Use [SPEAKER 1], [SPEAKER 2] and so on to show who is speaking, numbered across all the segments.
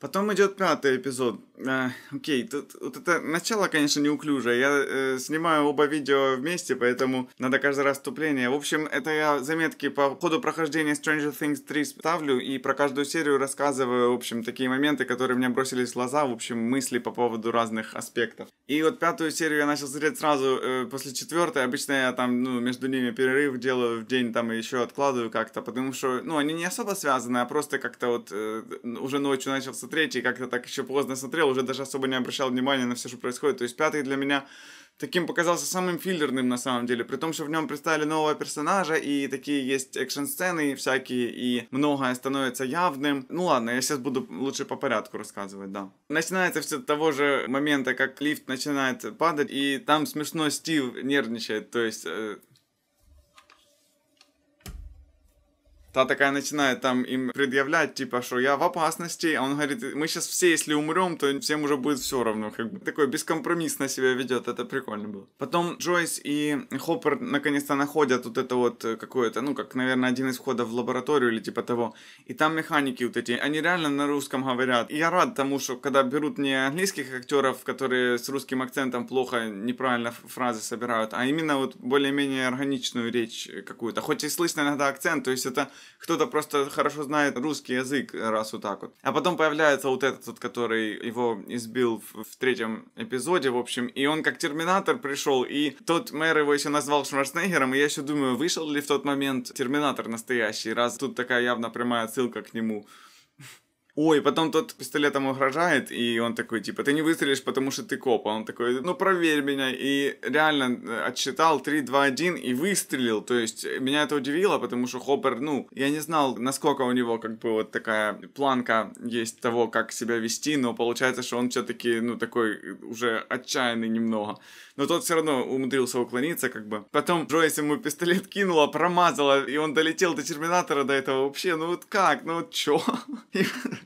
[SPEAKER 1] Потом идет пятый эпизод. Э, окей, тут вот это начало, конечно, неуклюжее. Я э, снимаю оба видео вместе, поэтому надо каждый раз вступление. В общем, это я заметки по ходу прохождения Stranger Things 3 ставлю и про каждую серию рассказываю, в общем, такие моменты, которые мне бросились в глаза, в общем, мысли по поводу разных аспектов. И вот пятую серию я начал смотреть сразу э, после четвертой. Обычно я там, ну, между ними перерыв делаю в день, там еще откладываю как-то, потому что, ну, они не особо связаны, а просто как-то вот э, уже ночью начался смотреть, и как-то так еще поздно смотрел, уже даже особо не обращал внимания на все, что происходит. То есть пятый для меня таким показался самым филлерным на самом деле, при том, что в нем представили нового персонажа, и такие есть экшн-сцены всякие, и многое становится явным. Ну ладно, я сейчас буду лучше по порядку рассказывать, да. Начинается все с того же момента, как лифт начинает падать, и там смешно Стив нервничает, то есть... Э, Та такая начинает там им предъявлять, типа, что я в опасности. А он говорит, мы сейчас все, если умрем, то всем уже будет все равно. Как бы такой бескомпромиссно себя ведет. Это прикольно было. Потом Джойс и Хоппер наконец-то находят вот это вот э, какое-то, ну, как, наверное, один из входов в лабораторию или типа того. И там механики вот эти, они реально на русском говорят. И я рад тому, что когда берут не английских актеров, которые с русским акцентом плохо, неправильно фразы собирают, а именно вот более-менее органичную речь какую-то. Хоть и слышно иногда акцент, то есть это кто-то просто хорошо знает русский язык, э, раз вот так вот. А потом появляется вот этот, вот, который его избил в, в третьем эпизоде, в общем, и он как Терминатор пришел, и тот мэр его еще назвал Шварценеггером, и я еще думаю, вышел ли в тот момент Терминатор настоящий, раз тут такая явно прямая ссылка к нему ой, потом тот пистолетом угрожает, и он такой, типа, ты не выстрелишь, потому что ты коп, а он такой, ну, проверь меня, и реально э, отсчитал 3, 2, 1 и выстрелил, то есть э, меня это удивило, потому что Хоппер, ну, я не знал, насколько у него, как бы, вот такая планка есть того, как себя вести, но получается, что он все-таки, ну, такой э, уже отчаянный немного, но тот все равно умудрился уклониться, как бы. Потом Джойс ему пистолет кинула, промазала, и он долетел до Терминатора до этого вообще, ну, вот как, ну, вот чё?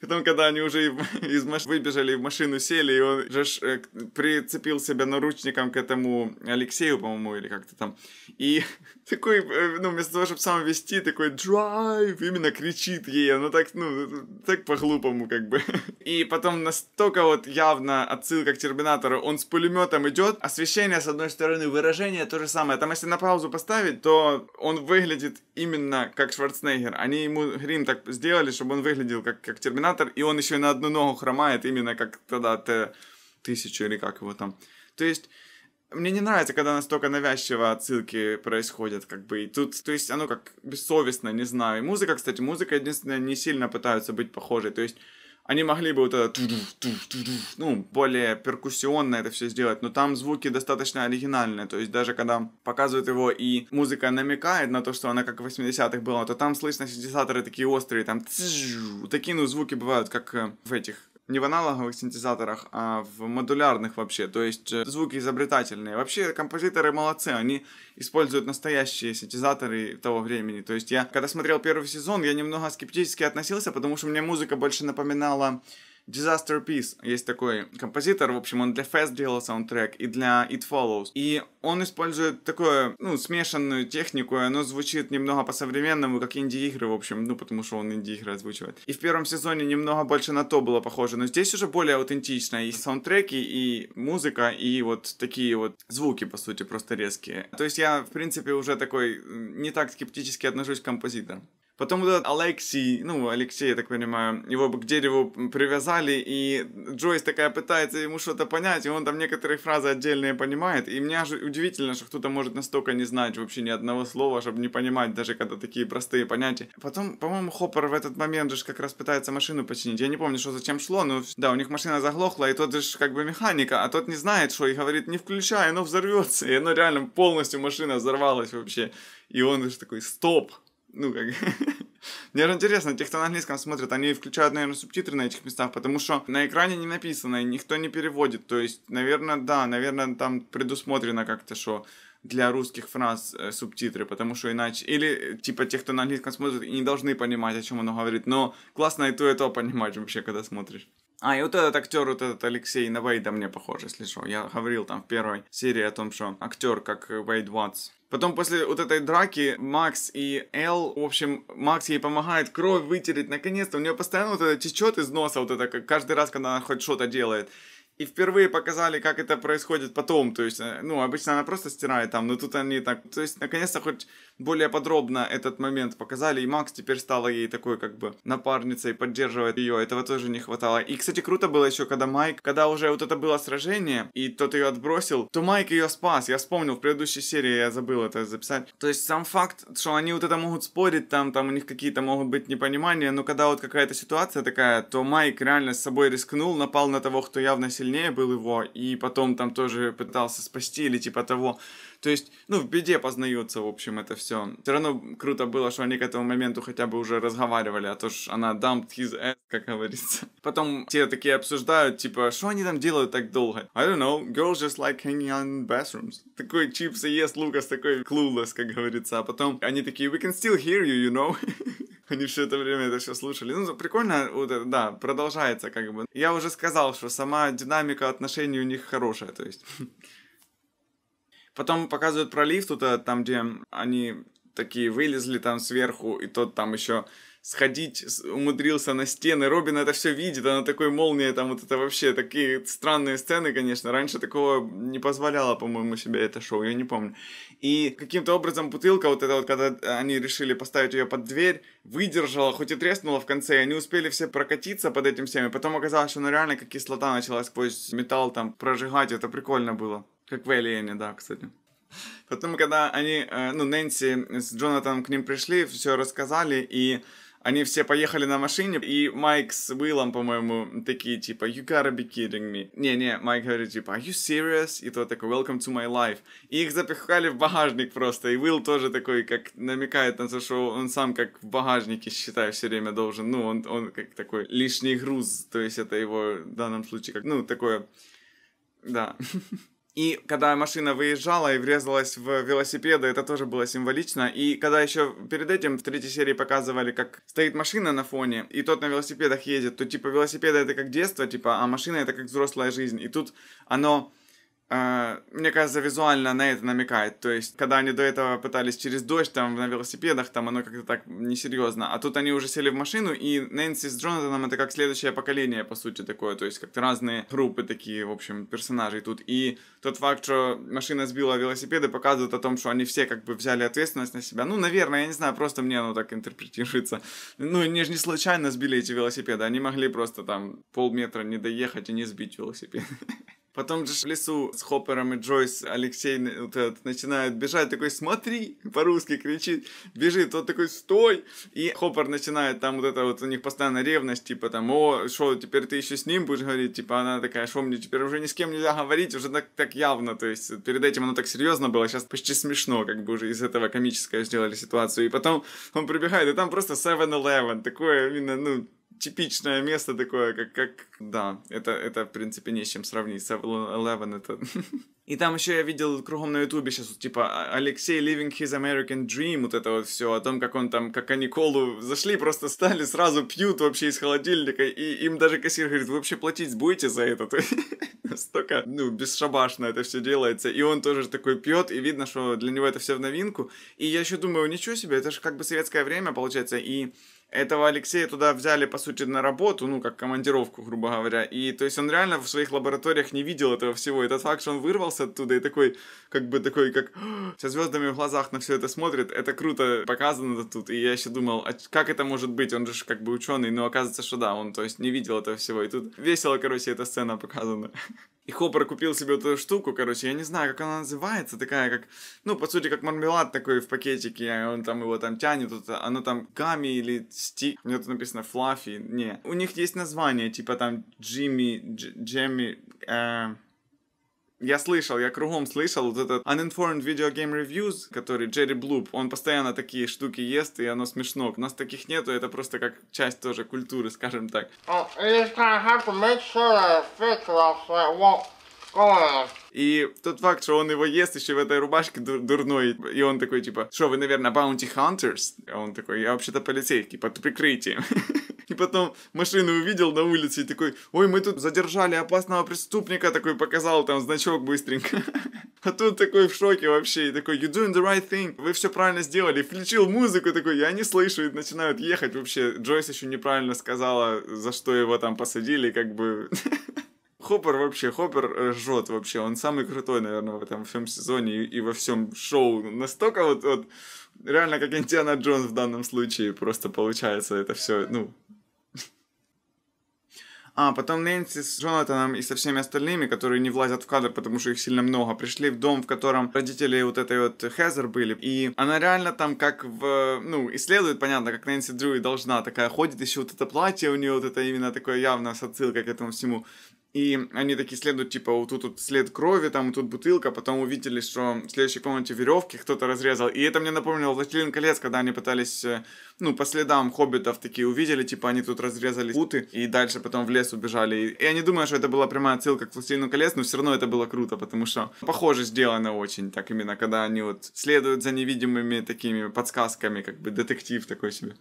[SPEAKER 1] Потом, когда они уже из маш... выбежали, в машину сели, и он же э, прицепил себя наручником к этому Алексею, по-моему, или как-то там. И такой, э, ну, вместо того, чтобы сам вести, такой drive именно кричит ей. Она так, ну, так по-глупому как бы. И потом настолько вот явно отсылка к Терминатору. Он с пулеметом идет, освещение с одной стороны, выражение то же самое. Там, если на паузу поставить, то он выглядит именно как Шварценеггер. Они ему грим так сделали, чтобы он выглядел как, как Терминатор, и он еще и на одну ногу хромает, именно как тогда Т-1000 или как его там. То есть, мне не нравится, когда настолько навязчиво отсылки происходят, как бы, и тут, то есть, оно как бессовестно, не знаю. И музыка, кстати, музыка, единственное, не сильно пытаются быть похожей, то есть, они могли бы вот это, ну, более перкуссионно это все сделать, но там звуки достаточно оригинальные, то есть даже когда показывают его и музыка намекает на то, что она как в 80-х была, то там слышно синтезаторы такие острые, там такие, ну, звуки бывают, как в этих не в аналоговых синтезаторах, а в модулярных вообще, то есть э, звуки изобретательные. Вообще композиторы молодцы, они используют настоящие синтезаторы того времени. То есть я, когда смотрел первый сезон, я немного скептически относился, потому что мне музыка больше напоминала Disaster Peace. Есть такой композитор, в общем, он для Fest делал саундтрек и для It Follows. И он использует такую, ну, смешанную технику, и оно звучит немного по-современному, как инди-игры, в общем, ну, потому что он инди-игры озвучивает. И в первом сезоне немного больше на то было похоже, но здесь уже более аутентично и саундтреки, и музыка, и вот такие вот звуки, по сути, просто резкие. То есть я, в принципе, уже такой не так скептически отношусь к композиторам. Потом вот этот Алексей, ну, Алексей, я так понимаю, его к дереву привязали, и Джойс такая пытается ему что-то понять, и он там некоторые фразы отдельные понимает, и мне аж удивительно, что кто-то может настолько не знать вообще ни одного слова, чтобы не понимать даже когда такие простые понятия. Потом, по-моему, Хоппер в этот момент же как раз пытается машину починить, я не помню, что зачем шло, но да, у них машина заглохла, и тот же как бы механика, а тот не знает, что, и говорит, не включай, оно взорвется, и оно реально полностью машина взорвалась вообще. И он же такой, стоп, ну как... Мне же интересно, те, кто на английском смотрят, они включают, наверное, субтитры на этих местах, потому что на экране не написано, и никто не переводит. То есть, наверное, да, наверное, там предусмотрено как-то, что для русских фраз э, субтитры, потому что иначе... Или, типа, те, кто на английском смотрит, и не должны понимать, о чем оно говорит, но классно и то, и то понимать вообще, когда смотришь. А, и вот этот актер, вот этот Алексей на Вейда мне похож, если что. Я говорил там в первой серии о том, что актер как Вейд Ватс. Потом после вот этой драки Макс и Эл, в общем, Макс ей помогает кровь вытереть, наконец-то. У нее постоянно вот это течет из носа, вот это как каждый раз, когда она хоть что-то делает. И впервые показали, как это происходит потом. То есть, э, ну, обычно она просто стирает там, но тут они так... То есть, наконец-то хоть более подробно этот момент показали, и Макс теперь стала ей такой как бы напарницей, поддерживает ее, этого тоже не хватало. И, кстати, круто было еще, когда Майк, когда уже вот это было сражение, и тот ее отбросил, то Майк ее спас, я вспомнил, в предыдущей серии я забыл это записать. То есть сам факт, что они вот это могут спорить, там, там у них какие-то могут быть непонимания, но когда вот какая-то ситуация такая, то Майк реально с собой рискнул, напал на того, кто явно сильнее был его, и потом там тоже пытался спасти или типа того. То есть, ну, в беде познается, в общем, это все. Все равно круто было, что они к этому моменту хотя бы уже разговаривали, а то ж она dumped his ass, как говорится. Потом те такие обсуждают, типа, что они там делают так долго? I don't know, girls just like hanging out in bathrooms. Такой чипсы ест Лукас, такой clueless, как говорится. А потом они такие, we can still hear you, you know. Они все это время это все слушали. Ну, прикольно, вот это, да, продолжается как бы. Я уже сказал, что сама динамика отношений у них хорошая, то есть Потом показывают про лифт, это там, где они такие вылезли там сверху, и тот там еще сходить умудрился на стены. Робин это все видит, она такой молния, там вот это вообще такие странные сцены, конечно. Раньше такого не позволяло, по-моему, себе это шоу, я не помню. И каким-то образом бутылка, вот эта вот, когда э, они решили поставить ее под дверь, выдержала, хоть и треснула в конце, и они успели все прокатиться под этим всем и Потом оказалось, что ну реально как кислота начала сквозь металл там прожигать, это прикольно было. Как в Элиене, да, кстати. Потом, когда они, э, ну, Нэнси с Джонатаном к ним пришли, все рассказали, и они все поехали на машине, и Майк с Уиллом, по-моему, такие, типа, you gotta be kidding me. Не-не, Майк говорит, типа, are you serious? И тот такой, welcome to my life. И их запихали в багажник просто, и Уилл тоже такой, как намекает на то, что он сам как в багажнике, считаю, все время должен, ну, он, он как такой лишний груз, то есть это его в данном случае, как, ну, такое, да. И когда машина выезжала и врезалась в велосипеды, это тоже было символично. И когда еще перед этим в третьей серии показывали, как стоит машина на фоне, и тот на велосипедах едет, то типа велосипеды это как детство, типа, а машина это как взрослая жизнь. И тут оно а, мне кажется, визуально на это намекает. То есть, когда они до этого пытались через дождь там на велосипедах, там оно как-то так несерьезно. А тут они уже сели в машину, и Нэнси с Джонатаном это как следующее поколение, по сути, такое. То есть, как-то разные группы такие, в общем, персонажей тут. И тот факт, что машина сбила велосипеды, показывает о том, что они все как бы взяли ответственность на себя. Ну, наверное, я не знаю, просто мне оно так интерпретируется. Ну, они же не случайно сбили эти велосипеды. Они могли просто там полметра не доехать и не сбить велосипед. Потом же в лесу с Хоппером и Джойс Алексей вот этот, начинают бежать, такой «смотри!» по-русски кричит, бежит, вот такой «стой!» И Хоппер начинает там вот это вот, у них постоянно ревность, типа там «о, что, теперь ты еще с ним будешь говорить?» Типа она такая «что мне теперь уже ни с кем нельзя говорить?» Уже так, так явно, то есть перед этим оно так серьезно было, сейчас почти смешно, как бы уже из этого комическое сделали ситуацию. И потом он прибегает, и там просто 7-Eleven, такое, именно, ну, типичное место такое, как, как да, это, это, в принципе, не с чем сравнить. 7-Eleven это... И там еще я видел кругом на ютубе сейчас, типа, а, Алексей Living His American Dream, вот это вот все, о том, как он там, как они колу зашли, просто стали, сразу пьют вообще из холодильника, и им даже кассир говорит, вы вообще платить будете за это? Настолько, ну, бесшабашно это все делается, и он тоже такой пьет, и видно, что для него это все в новинку. И я еще думаю, ничего себе, это же как бы советское время, получается, и этого Алексея туда взяли, по сути, на работу, ну, как командировку, грубо говоря. И, то есть, он реально в своих лабораториях не видел этого всего. И тот факт, что он вырвался оттуда и такой, как бы такой, как со звездами в глазах на все это смотрит, это круто показано тут. И я еще думал, а как это может быть? Он же как бы ученый, но оказывается, что да, он, то есть, не видел этого всего. И тут весело, короче, эта сцена показана. И Хоппер купил себе вот эту штуку, короче, я не знаю, как она называется, такая как, ну, по сути, как мармелад такой в пакетике, и а он там его там тянет, вот, оно там гами или стик, у него тут написано флаффи, не. У них есть название, типа там Джимми, Джемми, э, я слышал, я кругом слышал вот этот Uninformed Video Game Reviews, который Джерри Блуб, он постоянно такие штуки ест, и оно смешно. У нас таких нету, это просто как часть тоже культуры, скажем так. И тот факт, что он его ест еще в этой рубашке дур- дурной, и он такой, типа, что вы, наверное, bounty hunters? А он такой, я вообще-то полицейский, под прикрытием. И потом машину увидел на улице и такой, ой, мы тут задержали опасного преступника, такой показал там значок быстренько. А тут такой в шоке вообще, и такой, you doing the right thing, вы все правильно сделали. включил музыку такой, я не слышу, и начинают ехать вообще. Джойс еще неправильно сказала, за что его там посадили, как бы... Хоппер вообще, Хоппер э, жжет вообще. Он самый крутой, наверное, в этом всем сезоне и, и во всем шоу. Настолько вот, вот реально как Индиана Джонс в данном случае просто получается это все, ну, а, потом Нэнси с Джонатаном и со всеми остальными, которые не влазят в кадр, потому что их сильно много, пришли в дом, в котором родители вот этой вот Хезер были. И она реально там как в... Ну, исследует, понятно, как Нэнси Дрю и должна. Такая ходит еще вот это платье у нее, вот это именно такое явно с отсылкой к этому всему. И они такие следуют, типа, вот тут, тут след крови, там, и тут бутылка, а потом увидели, что в следующей комнате веревки кто-то разрезал. И это мне напомнило «Властелин колец», когда они пытались, э, ну, по следам хоббитов такие увидели, типа, они тут разрезали путы, и дальше потом в лес убежали. И я не думаю, что это была прямая отсылка к «Властелину колец», но все равно это было круто, потому что похоже сделано очень, так именно, когда они вот следуют за невидимыми такими подсказками, как бы детектив такой себе.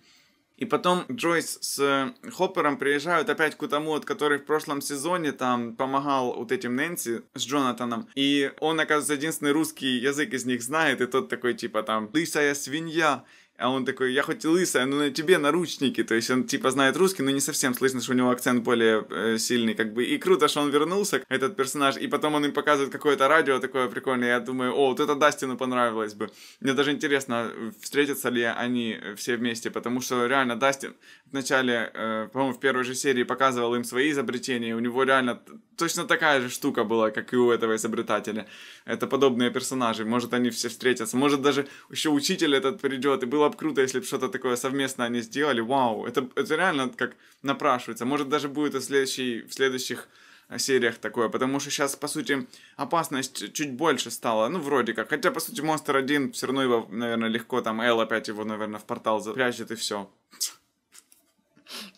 [SPEAKER 1] И потом Джойс с э, Хоппером приезжают опять к тому, от который в прошлом сезоне там помогал вот этим Нэнси с Джонатаном. И он, оказывается, единственный русский язык из них знает. И тот такой типа там «Лысая свинья». А он такой, я хоть и лысая, но на тебе наручники. То есть он типа знает русский, но не совсем слышно, что у него акцент более э, сильный. Как бы. И круто, что он вернулся, этот персонаж. И потом он им показывает какое-то радио такое прикольное. Я думаю, о, вот это Дастину понравилось бы. Мне даже интересно, встретятся ли они все вместе. Потому что реально Дастин вначале, э, по-моему, в первой же серии показывал им свои изобретения. У него реально точно такая же штука была, как и у этого изобретателя. Это подобные персонажи. Может, они все встретятся. Может, даже еще учитель этот придет. И было было бы круто, если бы что-то такое совместно они сделали. Вау, это, это реально как напрашивается. Может, даже будет и следующий, в следующих э, сериях такое, потому что сейчас, по сути, опасность чуть больше стала, ну, вроде как. Хотя, по сути, Монстр один все равно его, наверное, легко, там, Эл опять его, наверное, в портал запрячет и все.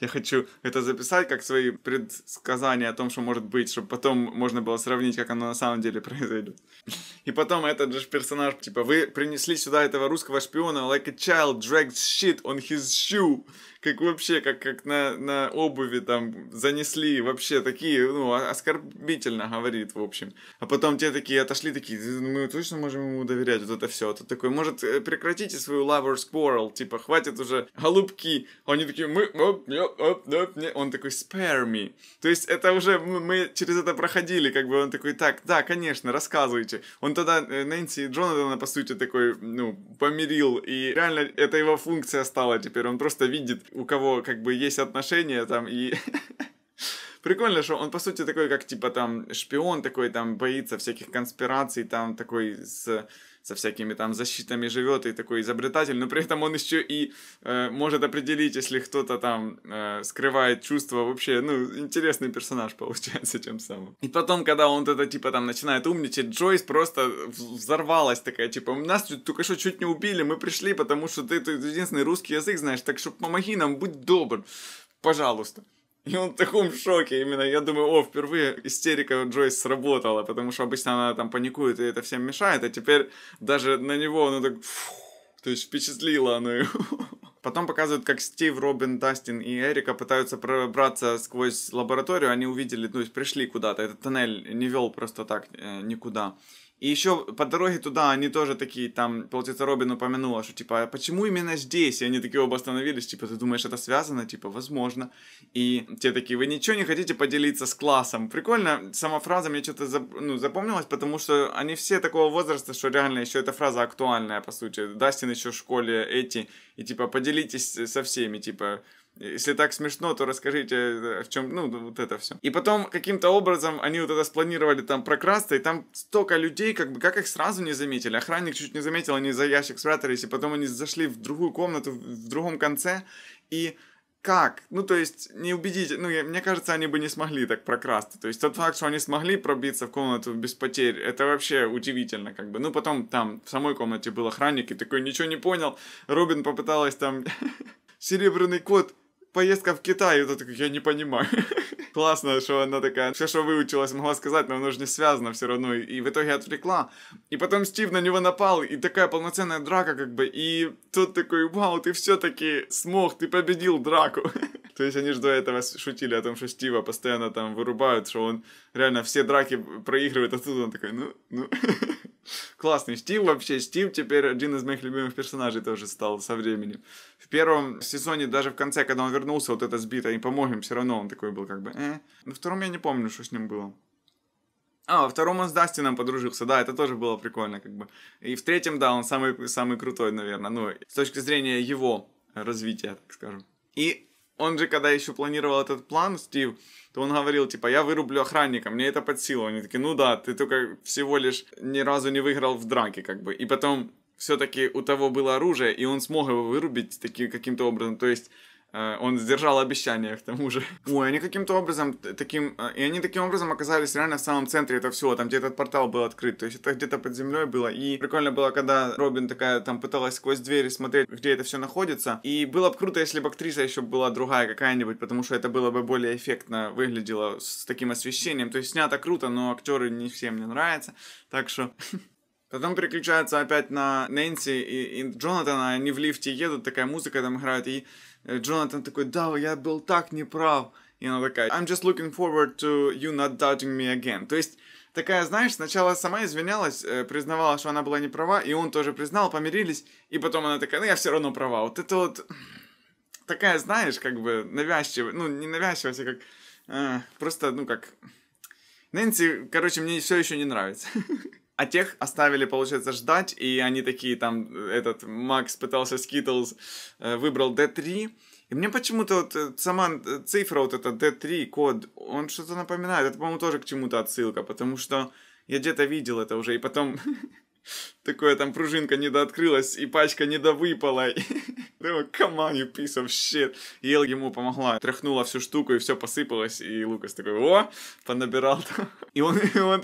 [SPEAKER 1] Я хочу это записать как свои предсказания о том, что может быть, чтобы потом можно было сравнить, как оно на самом деле произойдет. И потом этот же персонаж, типа, вы принесли сюда этого русского шпиона, like a child drags shit on his shoe как вообще, как, как на, на обуви там занесли, вообще такие, ну, оскорбительно говорит, в общем. А потом те такие отошли, такие, мы точно можем ему доверять, вот это все. это такой, может, э, прекратите свою lover's quarrel, типа, хватит уже, голубки. А они такие, мы, оп, оп, оп, оп, не. он такой, spare me. То есть это уже, мы через это проходили, как бы он такой, так, да, конечно, рассказывайте. Он тогда э, Нэнси и Джонатана, по сути, такой, ну, помирил, и реально это его функция стала теперь, он просто видит у кого как бы есть отношения там и прикольно, что он, по сути, такой, как, типа, там, шпион такой, там, боится всяких конспираций, там, такой с со всякими там защитами живет и такой изобретатель, но при этом он еще и э, может определить, если кто-то там э, скрывает чувства, вообще, ну, интересный персонаж получается тем самым. И потом, когда он это типа там начинает умничать, Джойс просто взорвалась такая, типа, нас только что чуть не убили, мы пришли, потому что ты, ты единственный русский язык знаешь, так что помоги нам, будь добр, пожалуйста. И он в таком шоке именно. Я думаю, о, впервые истерика Джойс сработала, потому что обычно она там паникует и это всем мешает, а теперь даже на него она так... Фу, то есть впечатлила она его. Потом показывают, как Стив, Робин, Дастин и Эрика пытаются пробраться сквозь лабораторию. Они увидели, ну, пришли куда-то. Этот тоннель не вел просто так э, никуда. И еще по дороге туда они тоже такие, там, получается, Робин упомянула, что, типа, «А почему именно здесь? И они такие оба остановились, типа, ты думаешь, это связано? Типа, возможно. И те такие, вы ничего не хотите поделиться с классом? Прикольно, сама фраза мне что-то зап- ну, запомнилась, потому что они все такого возраста, что реально еще эта фраза актуальная, по сути. Дастин еще в школе эти, и, типа, поделитесь со всеми, типа, если так смешно, то расскажите, э, в чем, ну, вот это все. И потом каким-то образом они вот это спланировали там прокрасться, и там столько людей, как бы, как их сразу не заметили. Охранник чуть не заметил, они за ящик спрятались, и потом они зашли в другую комнату в другом конце, и как? Ну, то есть, не убедить, ну, я, мне кажется, они бы не смогли так прокрасться. То есть, тот факт, что они смогли пробиться в комнату без потерь, это вообще удивительно, как бы. Ну, потом там в самой комнате был охранник и такой, ничего не понял. Робин попыталась там... Серебряный кот поездка в Китай. Это я не понимаю. Классно, что она такая, все, что выучилась, могла сказать, но оно же не связано все равно. И в итоге отвлекла. И потом Стив на него напал, и такая полноценная драка как бы. И тот такой, вау, ты все-таки смог, ты победил драку. То есть они же до этого шутили о том, что Стива постоянно там вырубают, что он реально все драки проигрывает, а тут он такой, ну, ну. Классный Стив вообще. Стив теперь один из моих любимых персонажей тоже стал со временем. В первом сезоне, даже в конце, когда он вернулся, вот это сбито, и помог им, все равно он такой был как бы... Э. На втором я не помню, что с ним было. А, во втором он с Дастином подружился, да, это тоже было прикольно, как бы. И в третьем, да, он самый, самый крутой, наверное, ну, с точки зрения его развития, так скажем. И он же, когда еще планировал этот план, Стив, то он говорил, типа, я вырублю охранника, мне это под силу. Они такие, ну да, ты только всего лишь ни разу не выиграл в драке, как бы. И потом все-таки у того было оружие, и он смог его вырубить таким каким-то образом. То есть Э, он сдержал обещание к тому же. Ой, они каким-то образом э, таким... Э, и они таким образом оказались реально в самом центре этого всего, там где этот портал был открыт, то есть это где-то под землей было. И прикольно было, когда Робин такая там пыталась сквозь двери смотреть, где это все находится. И было бы круто, если бы актриса еще была другая какая-нибудь, потому что это было бы более эффектно выглядело с таким освещением. То есть снято круто, но актеры не всем не нравятся. Так что... Потом переключаются опять на Нэнси и, и Джонатана, они в лифте едут, такая музыка там играет, и Э, Джонатан такой, да, я был так неправ. И она такая, I'm just looking forward to you not doubting me again. То есть, такая, знаешь, сначала сама извинялась, э, признавала, что она была неправа, и он тоже признал, помирились, и потом она такая, ну я все равно права. Вот это вот такая, знаешь, как бы навязчивая, ну не навязчивая, а как э, просто, ну как... Нэнси, короче, мне все еще не нравится. А тех оставили, получается, ждать, и они такие там, э, этот Макс пытался Skittles, э, выбрал D3, и мне почему-то вот э, сама цифра вот эта D3 код, он что-то напоминает. Это, по-моему, тоже к чему-то отсылка, потому что я где-то видел это уже, и потом такое там пружинка недооткрылась, и пачка недовыпала. Думаю, ну, come on, you piece of shit. Ел ему помогла, тряхнула всю штуку, и все посыпалось, и Лукас такой, о, понабирал И он, и он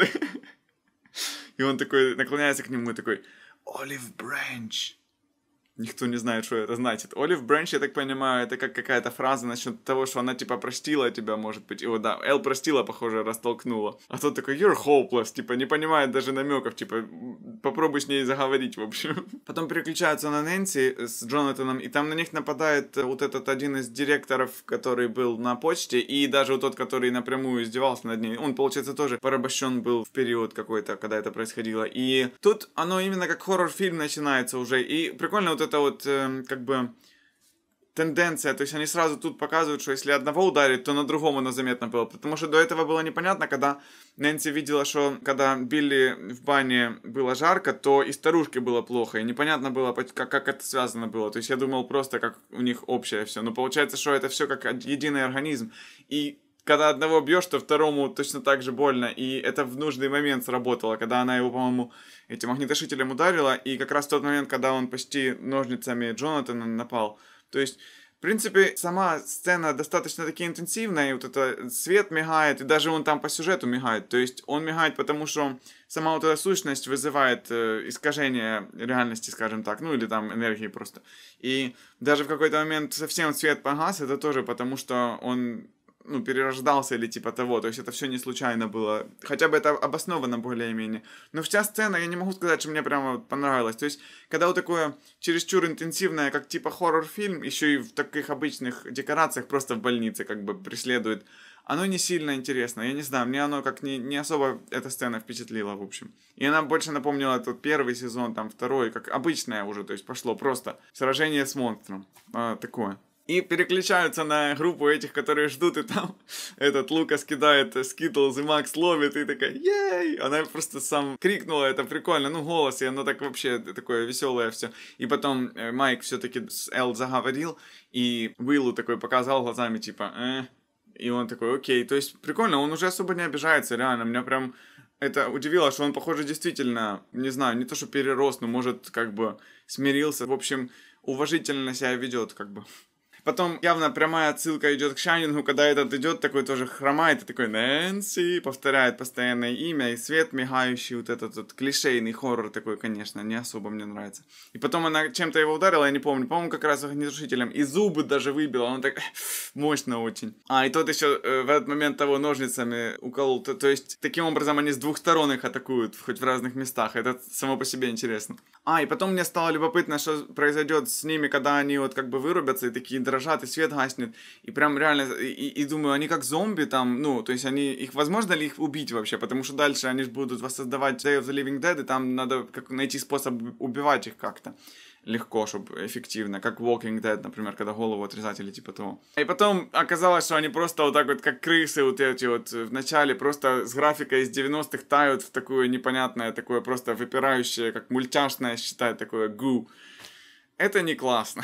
[SPEAKER 1] и он такой наклоняется к нему и такой, Олив Брэнч. Никто не знает, что это значит. Олив Бренч, я так понимаю, это как какая-то фраза насчет того, что она типа простила тебя, может быть. И вот да, Эл простила, похоже, растолкнула. А тот такой, you're hopeless, типа не понимает даже намеков, типа попробуй с ней заговорить, в общем. Потом переключаются на Нэнси с Джонатаном, и там на них нападает вот этот один из директоров, который был на почте, и даже вот тот, который напрямую издевался над ней, он, получается, тоже порабощен был в период какой-то, когда это происходило. И тут оно именно как хоррор-фильм начинается уже, и прикольно вот это эта вот э, как бы тенденция, то есть они сразу тут показывают, что если одного ударит, то на другом оно заметно было, потому что до этого было непонятно, когда Нэнси видела, что когда Билли в бане было жарко, то и старушке было плохо, и непонятно было, как, как это связано было, то есть я думал просто, как у них общее все, но получается, что это все как единый организм, и когда одного бьешь, то второму точно так же больно. И это в нужный момент сработало, когда она его, по-моему, этим магнитошителем ударила. И как раз в тот момент, когда он почти ножницами Джонатана напал. То есть, в принципе, сама сцена достаточно таки интенсивная. И вот это свет мигает, и даже он там по сюжету мигает. То есть, он мигает, потому что сама вот эта сущность вызывает э, искажение реальности, скажем так. Ну, или там энергии просто. И даже в какой-то момент совсем свет погас. Это тоже потому, что он ну, перерождался или типа того. То есть это все не случайно было. Хотя бы это обосновано более-менее. Но вся сцена, я не могу сказать, что мне прямо понравилось. То есть, когда вот такое чересчур интенсивное, как типа хоррор-фильм, еще и в таких обычных декорациях, просто в больнице как бы преследует, оно не сильно интересно. Я не знаю, мне оно как не, не особо эта сцена впечатлила, в общем. И она больше напомнила тот первый сезон, там второй, как обычное уже, то есть пошло просто сражение с монстром. А, такое и переключаются на группу этих, которые ждут, и там этот Лукас кидает э, Скитлз, и Макс ловит, и такая «Ей!» Она просто сам крикнула, это прикольно, ну голос, и оно так вообще э, такое веселое все. И потом э, Майк все-таки с Эл заговорил, и Уиллу такой показал глазами, типа «Э?» И он такой «Окей». То есть прикольно, он уже особо не обижается, реально, меня прям... Это удивило, что он, похоже, действительно, не знаю, не то что перерос, но, может, как бы смирился. В общем, уважительно себя ведет, как бы. Потом явно прямая отсылка идет к Шайнингу, когда этот идет, такой тоже хромает, и такой Нэнси, повторяет постоянное имя, и свет мигающий, вот этот вот клишейный хоррор такой, конечно, не особо мне нравится. И потом она чем-то его ударила, я не помню, по-моему, как раз огнетушителем, и зубы даже выбила, он так мощно очень. А, и тот еще э, в этот момент того ножницами уколол, то, то есть таким образом они с двух сторон их атакуют, хоть в разных местах, это само по себе интересно. А, и потом мне стало любопытно, что произойдет с ними, когда они вот как бы вырубятся и такие дрожат, и свет гаснет. И прям реально, и, и думаю, они как зомби там, ну, то есть они, их возможно ли их убить вообще? Потому что дальше они же будут воссоздавать Day of the Living Dead, и там надо как найти способ убивать их как-то легко, чтобы эффективно, как Walking Dead, например, когда голову отрезать или типа того. И потом оказалось, что они просто вот так вот, как крысы вот эти вот э, в начале просто с графикой из 90-х тают в такое непонятное, такое просто выпирающее, как мультяшное, считай, такое гу. Это не классно.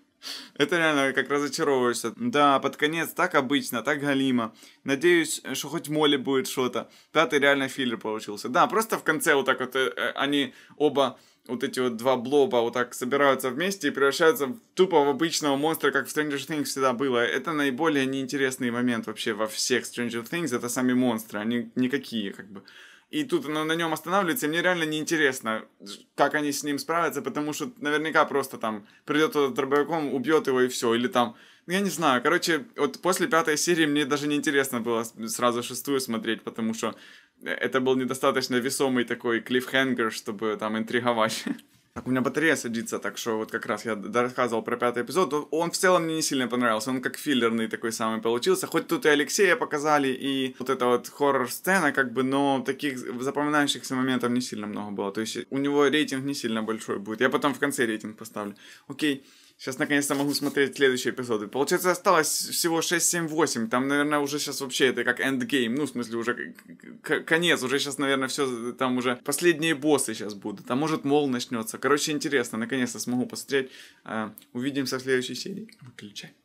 [SPEAKER 1] Это реально как разочаровываешься. Да, под конец так обычно, так галимо. Надеюсь, что хоть моли будет что-то. Пятый реально филлер получился. Да, просто в конце вот так вот э, э, они оба вот эти вот два блоба вот так собираются вместе и превращаются в тупо в обычного монстра, как в Stranger Things всегда было. Это наиболее неинтересный момент вообще во всех Stranger Things, это сами монстры, они никакие как бы. И тут оно на нем останавливается, и мне реально неинтересно, как они с ним справятся, потому что наверняка просто там придет этот дробовиком, убьет его и все, или там, ну, я не знаю, короче, вот после пятой серии мне даже неинтересно было сразу шестую смотреть, потому что это был недостаточно весомый такой клиффхенгер, чтобы там интриговать. Так, у меня батарея садится, так что вот как раз я рассказывал про пятый эпизод. Он в целом мне не сильно понравился, он как филлерный такой самый получился. Хоть тут и Алексея показали, и вот это вот хоррор-сцена, как бы, но таких запоминающихся моментов не сильно много было. То есть у него рейтинг не сильно большой будет. Я потом в конце рейтинг поставлю. Окей. Okay. Сейчас наконец-то могу смотреть следующие эпизоды. Получается, осталось всего 6, 7, 8. Там, наверное, уже сейчас вообще это как эндгейм. Ну, в смысле, уже конец. Уже сейчас, наверное, все там уже последние боссы сейчас будут. А может, мол начнется. Короче, интересно. Наконец-то смогу посмотреть. А, увидимся в следующей серии. Выключай.